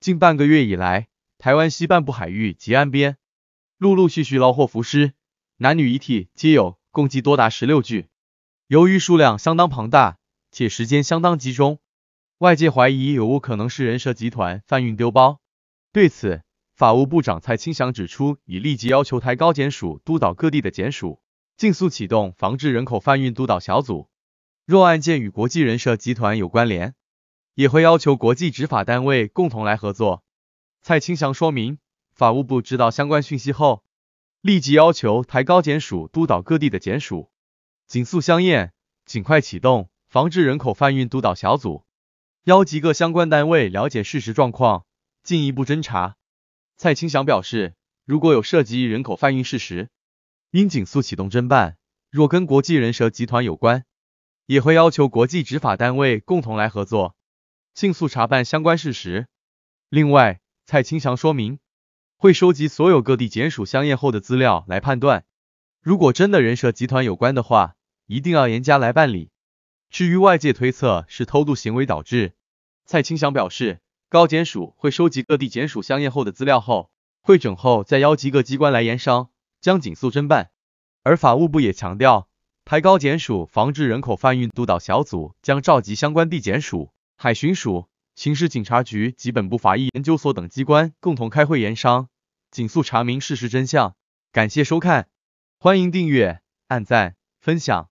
近半个月以来，台湾西半部海域及岸边陆陆续续捞获浮尸，男女遗体皆有，共计多达十六具。由于数量相当庞大，且时间相当集中，外界怀疑有无可能是人蛇集团贩运丢包。对此，法务部长蔡清祥指出，已立即要求台高检署督导各地的检署，尽速启动防治人口贩运督导小组。若案件与国际人蛇集团有关联，也会要求国际执法单位共同来合作。蔡清祥说明，法务部知道相关讯息后，立即要求台高检署督导各地的检署，紧速相验，尽快启动防治人口贩运督导小组，邀集各相关单位了解事实状况，进一步侦查。蔡清祥表示，如果有涉及人口贩运事实，应紧速启动侦办；若跟国际人蛇集团有关，也会要求国际执法单位共同来合作。迅速查办相关事实。另外，蔡清祥说明，会收集所有各地检署香烟后的资料来判断，如果真的人社集团有关的话，一定要严加来办理。至于外界推测是偷渡行为导致，蔡清祥表示，高检署会收集各地检署香烟后的资料后，会整后再邀集各机关来研商，将紧速侦办。而法务部也强调，台高检署防治人口贩运督导小组将召集相关地检署。海巡署、刑事警察局及本部法医研究所等机关共同开会研商，紧速查明事实真相。感谢收看，欢迎订阅、按赞、分享。